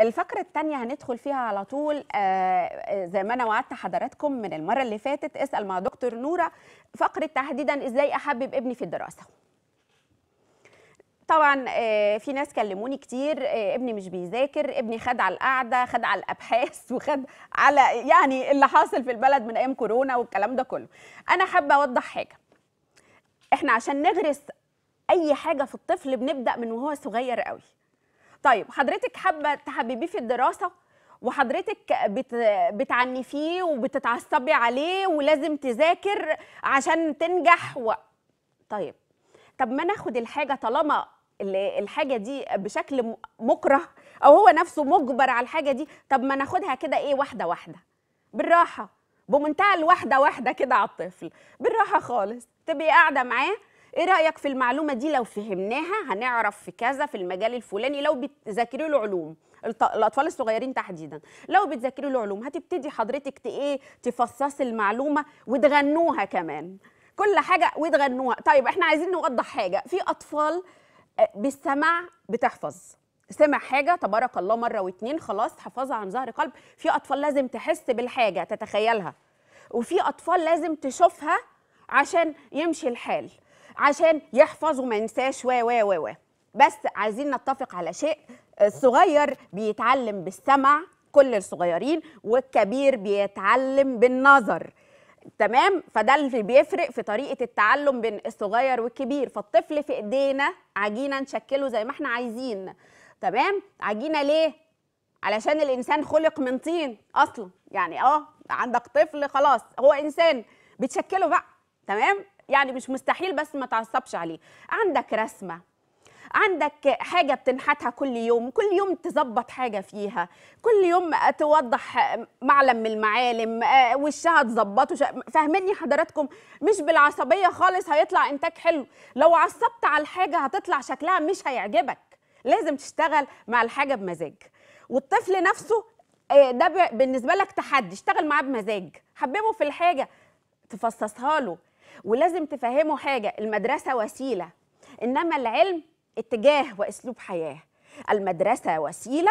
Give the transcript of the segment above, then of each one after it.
الفقرة الثانية هندخل فيها على طول آه، آه، زي ما أنا وعدت حضراتكم من المرة اللي فاتت اسأل مع دكتور نورة فقرة تحديدا إزاي أحبب ابني في الدراسة طبعا آه، في ناس كلموني كتير ابني مش بيذاكر ابني خد على القعده خد على الابحاث وخد على يعني اللي حاصل في البلد من ايام كورونا والكلام ده كله انا حابه اوضح حاجه احنا عشان نغرس اي حاجه في الطفل بنبدا من وهو صغير قوي طيب حضرتك حابه تحببيه في الدراسه وحضرتك بت... بتعنفيه وبتتعصبي عليه ولازم تذاكر عشان تنجح و... طيب طب ما ناخد الحاجه طالما الحاجه دي بشكل مكره او هو نفسه مجبر على الحاجه دي طب ما ناخدها كده ايه واحده واحده بالراحه بمنتهى الواحده واحده كده على الطفل بالراحه خالص تبقي قاعده معاه ايه رايك في المعلومه دي لو فهمناها هنعرف في كذا في المجال الفلاني لو بتذاكري له علوم الاطفال الصغيرين تحديدا لو بتذاكري له علوم هتبتدي حضرتك ايه تفصصي المعلومه وتغنوها كمان كل حاجه وتغنوها طيب احنا عايزين نوضح حاجه في اطفال آه، بالسمع بتحفظ سمع حاجة تبارك الله مرة واتنين خلاص حفظها عن ظهر قلب في أطفال لازم تحس بالحاجة تتخيلها وفي أطفال لازم تشوفها عشان يمشي الحال عشان يحفظ وما ينساش و و و بس عايزين نتفق على شيء الصغير بيتعلم بالسمع كل الصغيرين والكبير بيتعلم بالنظر تمام فده اللي بيفرق في طريقه التعلم بين الصغير والكبير فالطفل في ايدينا عجينه نشكله زي ما احنا عايزين تمام عجينه ليه علشان الانسان خلق من طين اصلا يعني اه عندك طفل خلاص هو انسان بتشكله بقى تمام يعني مش مستحيل بس ما تعصبش عليه عندك رسمه عندك حاجه بتنحتها كل يوم كل يوم تظبط حاجه فيها كل يوم توضح معلم من المعالم آه، وشها تظبطه فاهمني حضراتكم مش بالعصبيه خالص هيطلع انتاج حلو لو عصبت على الحاجه هتطلع شكلها مش هيعجبك لازم تشتغل مع الحاجه بمزاج والطفل نفسه آه، ده بالنسبه لك تحدي اشتغل معاه بمزاج حببه في الحاجه تفصصها له ولازم تفهموا حاجه المدرسه وسيله انما العلم اتجاه واسلوب حياه المدرسه وسيله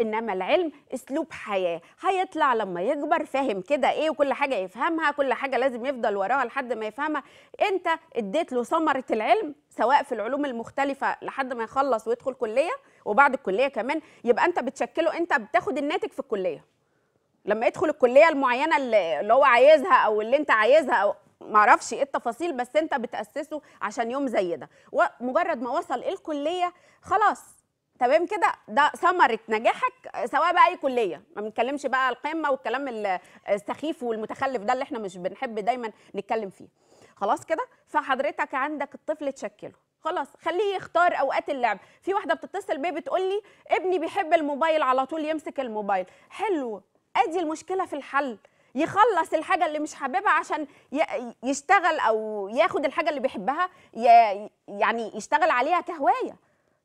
انما العلم اسلوب حياه هيطلع لما يكبر فاهم كده ايه وكل حاجه يفهمها كل حاجه لازم يفضل وراها لحد ما يفهمها انت اديت له ثمره العلم سواء في العلوم المختلفه لحد ما يخلص ويدخل كليه وبعد الكليه كمان يبقى انت بتشكله انت بتاخد الناتج في الكليه لما يدخل الكليه المعينه اللي هو عايزها او اللي انت عايزها او معرفش ايه التفاصيل بس انت بتاسسه عشان يوم زي ده ومجرد ما وصل الكليه خلاص تمام كده ده ثمره نجاحك سواء بقى اي كليه ما بنتكلمش بقى القمه والكلام السخيف والمتخلف ده اللي احنا مش بنحب دايما نتكلم فيه خلاص كده فحضرتك عندك الطفل تشكله خلاص خليه يختار اوقات اللعب في واحده بتتصل بيه بتقول لي ابني بيحب الموبايل على طول يمسك الموبايل حلو ادي المشكله في الحل يخلص الحاجه اللي مش حاببها عشان يشتغل او ياخد الحاجه اللي بيحبها يعني يشتغل عليها كهوايه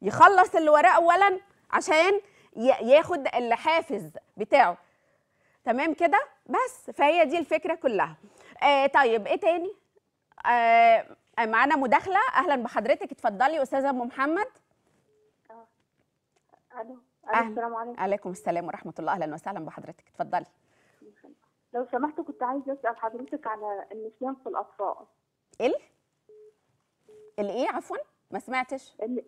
يخلص اللي وراه اولا عشان ياخد الحافز بتاعه تمام كده بس فهي دي الفكره كلها آه طيب ايه تاني آه معانا مداخله اهلا بحضرتك اتفضلي استاذه ام محمد آه. الو السلام عليكم عليكم السلام ورحمه الله اهلا وسهلا بحضرتك اتفضلي لو سمحت كنت عايزه اسال حضرتك على النسيان في الاطفال ال الايه عفوا ما سمعتش ال...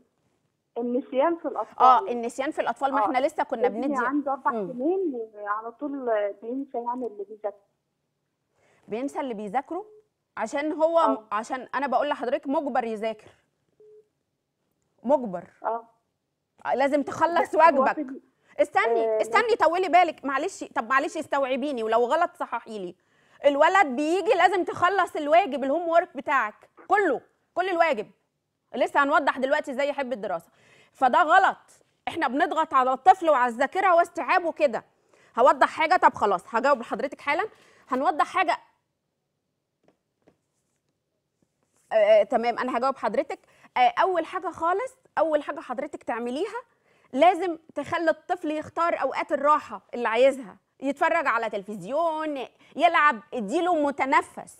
النسيان في الاطفال اه النسيان في الاطفال ما آه. احنا لسه كنا بندي عنده اربع سنين على طول بينسى يعني اللي بيذاكره بينسى اللي بيذاكره عشان هو آه. عشان انا بقول لحضرتك مجبر يذاكر مجبر اه لازم تخلص واجبك استني آه، استني طولي بالك معلش طب معلش استوعبيني ولو غلط صححي لي الولد بيجي لازم تخلص الواجب الهوم وورك بتاعك كله كل الواجب لسه هنوضح دلوقتي ازاي يحب الدراسه فده غلط احنا بنضغط على الطفل وعلى الذاكره واستيعابه كده هوضح حاجه طب خلاص هجاوب لحضرتك حالا هنوضح حاجه آه،, آه تمام انا هجاوب حضرتك آه اول حاجه خالص اول حاجه حضرتك تعمليها لازم تخلي الطفل يختار اوقات الراحه اللي عايزها يتفرج على تلفزيون يلعب اديله متنفس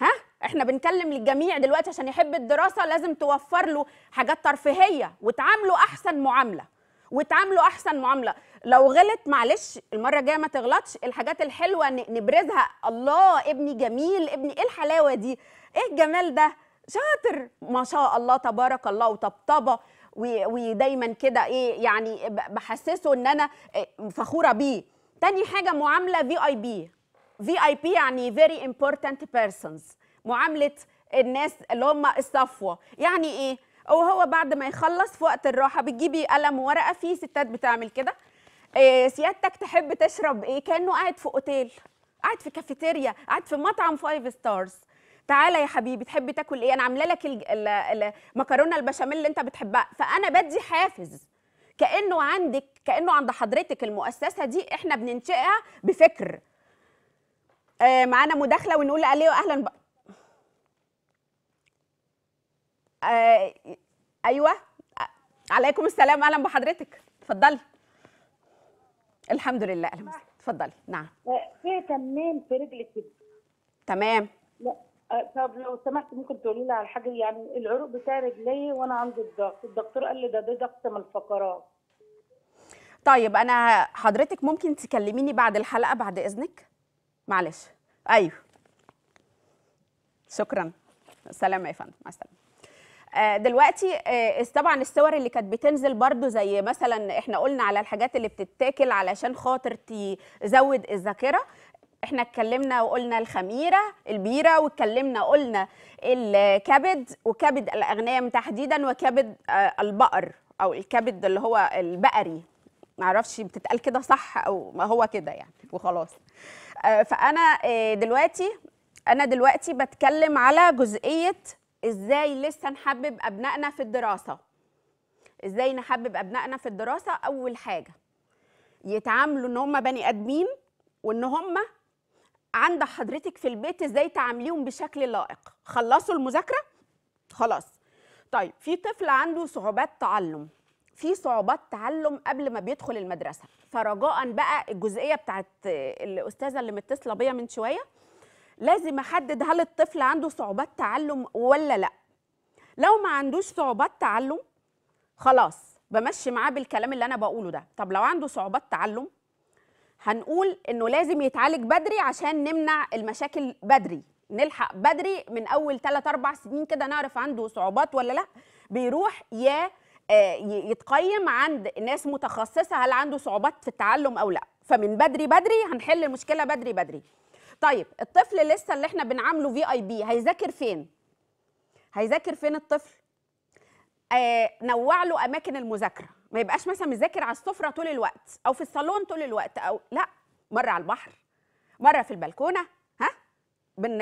ها احنا بنكلم للجميع دلوقتي عشان يحب الدراسه لازم توفر له حاجات ترفيهيه وتعامله احسن معامله وتعامله احسن معامله لو غلط معلش المره الجايه ما تغلطش الحاجات الحلوه نبرزها الله ابني جميل ابني ايه الحلاوه دي ايه الجمال ده شاطر ما شاء الله تبارك الله وطبطبه ودايما كده ايه يعني بحسسه ان انا آه، فخوره بيه تاني حاجه معامله في اي بي في اي بي يعني فيري امبورتنت بيرسونز معامله الناس اللي هم الصفوه يعني ايه وهو بعد ما يخلص في وقت الراحه بتجيبي قلم وورقه في ستات بتعمل كده إيه سيادتك تحب تشرب ايه كانه قاعد في اوتيل قاعد في كافيتيريا قاعد في مطعم فايف ستارز تعالى يا حبيبي تحبي تاكل ايه انا عامله لك المكرونه البشاميل اللي انت بتحبها فانا بدي حافز كانه عندك كانه عند حضرتك المؤسسه دي احنا بننشئها بفكر آه معانا مداخله ونقول عليه اهلا ب... آه ايوه آه عليكم السلام اهلا بحضرتك اتفضلي الحمد لله اهلا اتفضلي نعم آه، في تمام في رجل الكبد تمام لا آه، طب لو سمحت ممكن تقولي لي على حاجه يعني العروق بتاع رجلي وانا عندي الضغط الدكتور قال لي ده ده ضغط من الفقرات طيب انا حضرتك ممكن تكلميني بعد الحلقه بعد اذنك معلش ايوه شكرا سلام يا فندم مع السلامه آه، دلوقتي آه، طبعا الصور اللي كانت بتنزل برضو زي مثلا احنا قلنا على الحاجات اللي بتتاكل علشان خاطر تزود الذاكره احنا اتكلمنا وقلنا الخميره البيره واتكلمنا قلنا الكبد وكبد الاغنام تحديدا وكبد آه، البقر او الكبد اللي هو البقري معرفش بتتقال كده صح او ما هو كده يعني وخلاص آه، فانا آه، دلوقتي انا دلوقتي بتكلم على جزئيه ازاي لسه نحبب ابنائنا في الدراسه ازاي نحبب ابنائنا في الدراسه اول حاجه يتعاملوا ان هم بني ادمين وان هم عند حضرتك في البيت ازاي تعامليهم بشكل لائق خلصوا المذاكره خلاص طيب في طفل عنده صعوبات تعلم في صعوبات تعلم قبل ما بيدخل المدرسه فرجاء بقى الجزئيه بتاعت الاستاذه اللي متصله بيا من شويه لازم احدد هل الطفل عنده صعوبات تعلم ولا لا لو ما عندوش صعوبات تعلم خلاص بمشي معاه بالكلام اللي انا بقوله ده طب لو عنده صعوبات تعلم هنقول انه لازم يتعالج بدري عشان نمنع المشاكل بدري نلحق بدري من اول 3 4 سنين كده نعرف عنده صعوبات ولا لا بيروح يا آه، يتقيم عند ناس متخصصه هل عنده صعوبات في التعلم او لا فمن بدري بدري هنحل المشكله بدري بدري طيب الطفل لسه اللي احنا بنعامله في اي بي هيذاكر فين هيذاكر فين الطفل آه نوع له اماكن المذاكره ما يبقاش مثلا مذاكر على السفره طول الوقت او في الصالون طول الوقت او لا مره على البحر مره في البلكونه ها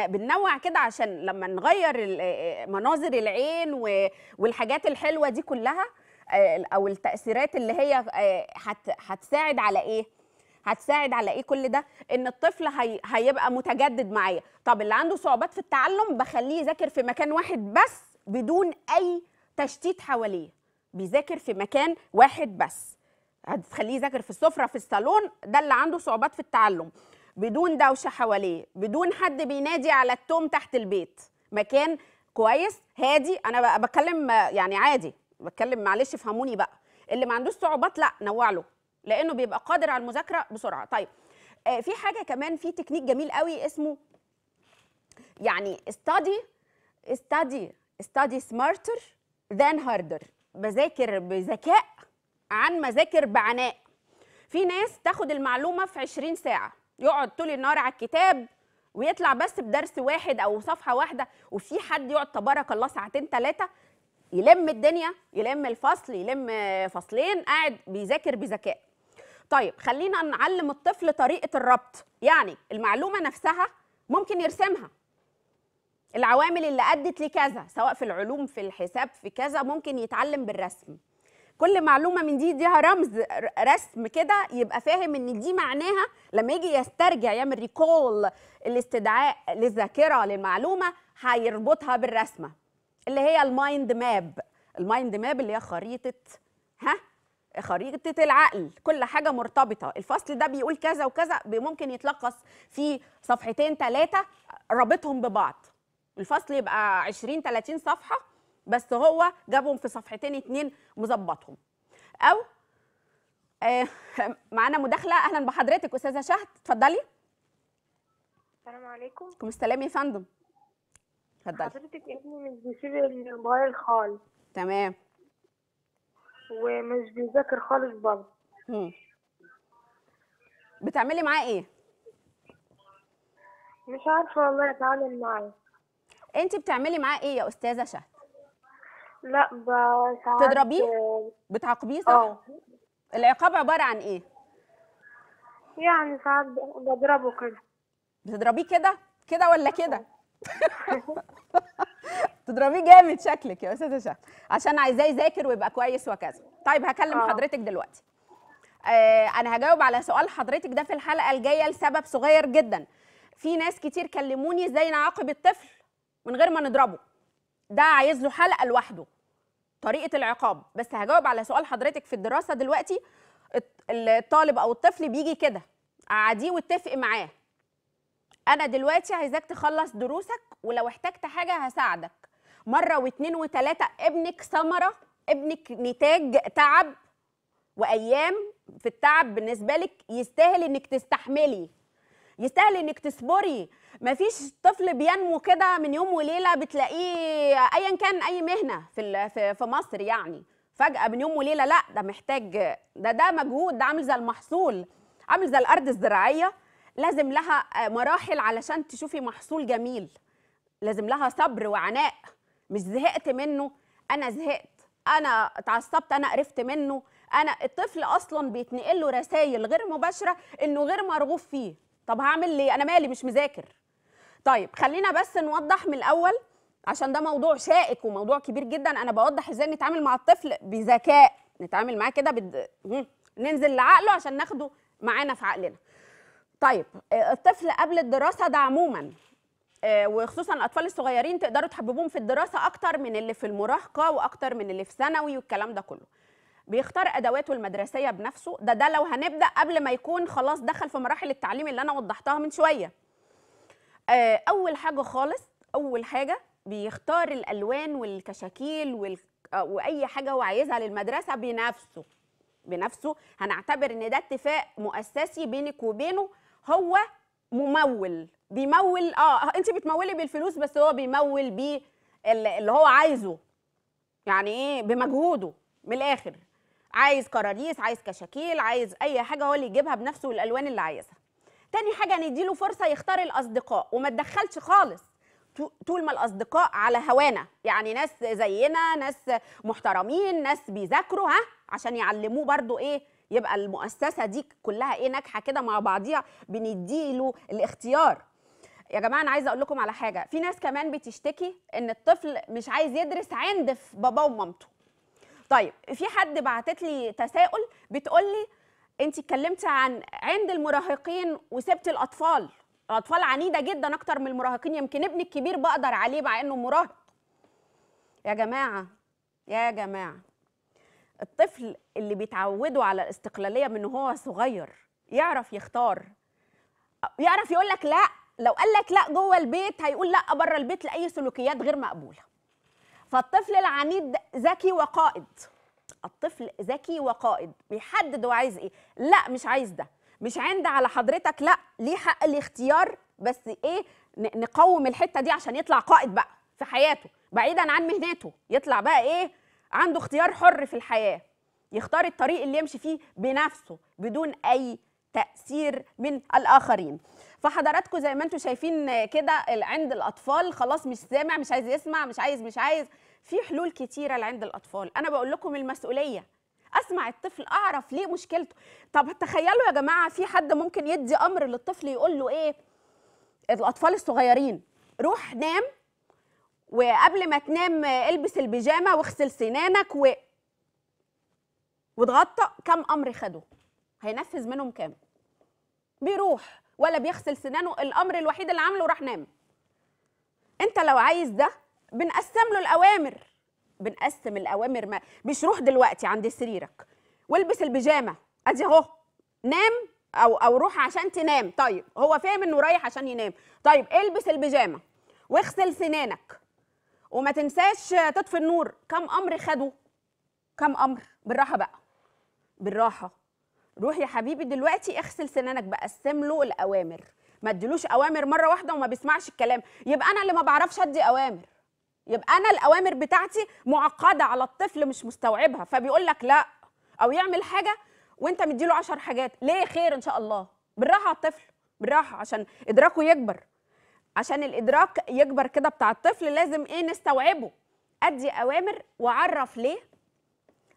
بننوع كده عشان لما نغير مناظر العين والحاجات الحلوه دي كلها آه، او التاثيرات اللي هي آه، هتساعد على ايه هتساعد على ايه كل ده ان الطفل هي... هيبقى متجدد معايا طب اللي عنده صعوبات في التعلم بخليه يذاكر في مكان واحد بس بدون اي تشتيت حواليه بيذاكر في مكان واحد بس هتخليه يذاكر في السفره في الصالون ده اللي عنده صعوبات في التعلم بدون دوشه حواليه بدون حد بينادي على التوم تحت البيت مكان كويس هادي انا بتكلم يعني عادي بتكلم معلش فهموني بقى اللي ما عندوش صعوبات لا نوع له لانه بيبقى قادر على المذاكره بسرعه طيب آه في حاجه كمان في تكنيك جميل قوي اسمه يعني استادي استادي استادي سمارتر ذان هاردر بذاكر بذكاء عن ما ذاكر بعناء في ناس تاخد المعلومه في 20 ساعه يقعد طول النهار على الكتاب ويطلع بس بدرس واحد او صفحه واحده وفي حد يقعد تبارك الله ساعتين ثلاثه يلم الدنيا يلم الفصل يلم فصلين قاعد بيذاكر بذكاء طيب خلينا نعلم الطفل طريقه الربط يعني المعلومه نفسها ممكن يرسمها العوامل اللي أدت لكذا سواء في العلوم في الحساب في كذا ممكن يتعلم بالرسم كل معلومة من دي يديها رمز رسم كده يبقى فاهم إن دي معناها لما يجي يسترجع يعمل ريكول الاستدعاء للذاكرة للمعلومة هيربطها بالرسمة اللي هي المايند ماب المايند ماب اللي هي خريطة ها خريطة العقل كل حاجة مرتبطة الفصل ده بيقول كذا وكذا ممكن يتلخص في صفحتين ثلاثة رابطهم ببعض الفصل يبقى 20 30 صفحه بس هو جابهم في صفحتين اتنين مظبطهم او آه معانا مداخله اهلا بحضرتك استاذه شهد اتفضلي السلام عليكم وعليكم السلام يا فندم اتفضلي حضرتك ابني مش بيسيب الموبايل خالص تمام ومش بيذاكر خالص برضه بتعملي معاه ايه مش عارفه والله اتعامل معاه انت بتعملي معاه ايه يا استاذه شهد لا ساعات تضربيه بتعاقبيه صح أوه. العقاب عباره عن ايه يعني ساعات بضربه كده بتضربيه كده كده ولا كده تضربيه جامد شكلك يا استاذه شهد عشان عايزاه يذاكر ويبقى كويس وكذا طيب هكلم أوه. حضرتك دلوقتي آه، انا هجاوب على سؤال حضرتك ده في الحلقه الجايه لسبب صغير جدا في ناس كتير كلموني ازاي نعاقب الطفل من غير ما نضربه ده عايز له حلقه لوحده طريقه العقاب بس هجاوب على سؤال حضرتك في الدراسه دلوقتي الطالب او الطفل بيجي كده قعديه واتفق معاه انا دلوقتي عايزاك تخلص دروسك ولو احتجت حاجه هساعدك مره واثنين وثلاثه ابنك ثمره ابنك نتاج تعب وايام في التعب بالنسبه لك يستاهل انك تستحملي يستاهل انك تصبري مفيش طفل بينمو كده من يوم وليله بتلاقيه ايا كان اي مهنه في في مصر يعني فجاه من يوم وليله لا ده محتاج ده ده مجهود ده عامل زي المحصول عامل زي الارض الزراعيه لازم لها مراحل علشان تشوفي محصول جميل لازم لها صبر وعناء مش زهقت منه انا زهقت انا اتعصبت انا قرفت منه انا الطفل اصلا بيتنقل له رسائل غير مباشره انه غير مرغوب فيه طب هعمل ليه انا مالي مش مذاكر طيب خلينا بس نوضح من الاول عشان ده موضوع شائك وموضوع كبير جدا انا بوضح ازاي نتعامل مع الطفل بذكاء نتعامل معاه كده بد... ننزل لعقله عشان ناخده معانا في عقلنا طيب آه، الطفل قبل الدراسه ده عموما آه، وخصوصا الاطفال الصغيرين تقدروا تحببوهم في الدراسه اكتر من اللي في المراهقه واكتر من اللي في ثانوي والكلام ده كله بيختار ادواته المدرسيه بنفسه ده ده لو هنبدا قبل ما يكون خلاص دخل في مراحل التعليم اللي انا وضحتها من شويه آه، اول حاجه خالص اول حاجه بيختار الالوان والكشاكيل وال... آه، واي حاجه هو عايزها للمدرسه بنفسه بنفسه هنعتبر ان ده اتفاق مؤسسي بينك وبينه هو ممول بيمول اه انت بتمولي بالفلوس بس هو بيمول بيه اللي هو عايزه يعني ايه بمجهوده من الاخر عايز كراريس عايز كشاكيل عايز اي حاجه هو اللي يجيبها بنفسه والالوان اللي عايزها تاني حاجه نديله فرصه يختار الاصدقاء وما تدخلش خالص طول ما الاصدقاء على هوانا يعني ناس زينا ناس محترمين ناس بيذاكروا ها عشان يعلموه برضو ايه يبقى المؤسسه دي كلها ايه ناجحه كده مع بعضيها بنديله الاختيار يا جماعه انا عايزه اقول لكم على حاجه في ناس كمان بتشتكي ان الطفل مش عايز يدرس عند باباه ومامته طيب في حد بعتت لي تساؤل بتقول لي انت اتكلمتي عن عند المراهقين وسبت الاطفال الاطفال عنيده جدا اكتر من المراهقين يمكن ابني الكبير بقدر عليه مع انه مراهق يا جماعه يا جماعه الطفل اللي بيتعودوا على الاستقلاليه من هو صغير يعرف يختار يعرف يقول لك لا لو قال لك لا جوه البيت هيقول لا بره البيت لاي سلوكيات غير مقبوله فالطفل العنيد ذكي وقائد الطفل ذكي وقائد بيحدد هو عايز ايه لا مش عايز ده مش عند على حضرتك لا ليه حق الاختيار بس ايه نقوم الحته دي عشان يطلع قائد بقى في حياته بعيدا عن مهنته يطلع بقى ايه عنده اختيار حر في الحياه يختار الطريق اللي يمشي فيه بنفسه بدون اي تاثير من الاخرين فحضراتكم زي ما انتم شايفين كده عند الاطفال خلاص مش سامع مش عايز يسمع مش عايز مش عايز في حلول كتيره لعند الاطفال انا بقول لكم المسؤوليه اسمع الطفل اعرف ليه مشكلته طب تخيلوا يا جماعه في حد ممكن يدي امر للطفل يقول له ايه الاطفال الصغيرين روح نام وقبل ما تنام البس البيجامه واغسل سنانك و... وتغطى كم امر خده هينفذ منهم كام بيروح ولا بيغسل سنانه الامر الوحيد اللي عمله راح نام انت لو عايز ده بنقسم له الاوامر بنقسم الاوامر ما مش روح دلوقتي عند سريرك والبس البيجامه ادي اهو نام او او روح عشان تنام طيب هو فاهم انه رايح عشان ينام طيب البس البيجامه واغسل سنانك وما تنساش تطفي النور كم امر خده كم امر بالراحه بقى بالراحه روح يا حبيبي دلوقتي اغسل سنانك بقسم له الاوامر ما اديلوش اوامر مره واحده وما بيسمعش الكلام يبقى انا اللي ما بعرفش ادي اوامر يبقى انا الاوامر بتاعتي معقده على الطفل مش مستوعبها فبيقول لك لا او يعمل حاجه وانت مديله 10 حاجات ليه خير ان شاء الله بالراحه على الطفل بالراحه عشان ادراكه يكبر عشان الادراك يكبر كده بتاع الطفل لازم ايه نستوعبه ادي اوامر واعرف ليه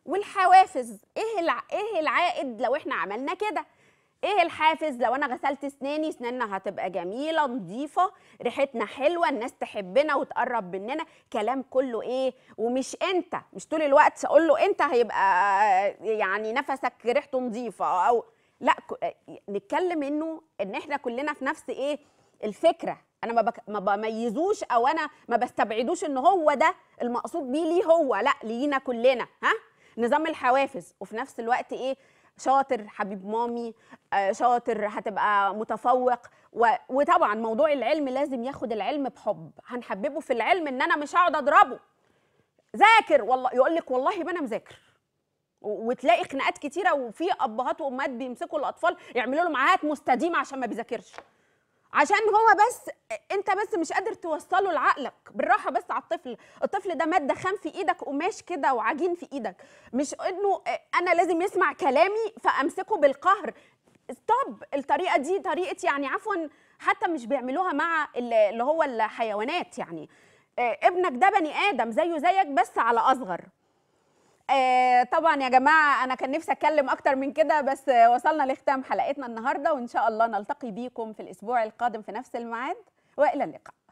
والحوافز ايه الع... ايه العائد لو احنا عملنا كده ايه الحافز لو انا غسلت اسناني اسناننا هتبقى جميله نظيفه ريحتنا حلوه الناس تحبنا وتقرب مننا كلام كله ايه ومش انت مش طول الوقت اقول له انت هيبقى يعني نفسك ريحته نظيفه او لا نتكلم انه ان احنا كلنا في نفس ايه الفكره انا ما, بك... ما بميزوش او انا ما بستبعدوش ان هو ده المقصود بيه ليه هو لا لينا كلنا ها نظام الحوافز وفي نفس الوقت ايه شاطر حبيب مامي آه، شاطر هتبقى متفوق وطبعا موضوع العلم لازم ياخد العلم بحب هنحببه في العلم ان انا مش هقعد اضربه ذاكر والله يقول لك والله ما انا مذاكر وتلاقي خناقات كتيره وفي ابهات وامهات بيمسكوا الاطفال يعملوا لهم عاهات مستديمه عشان ما بيذاكرش عشان هو بس انت بس مش قادر توصله لعقلك بالراحه بس على الطفل الطفل ده ماده خام في ايدك قماش كده وعجين في ايدك مش انه انا لازم يسمع كلامي فامسكه بالقهر طب الطريقه دي طريقه يعني عفوا حتى مش بيعملوها مع اللي هو الحيوانات يعني ابنك ده بني ادم زيه زيك بس على اصغر آه، طبعا يا جماعه انا كان نفسي اتكلم اكتر من كده بس وصلنا لختام حلقتنا النهارده وان شاء الله نلتقي بيكم في الاسبوع القادم في نفس الميعاد والى اللقاء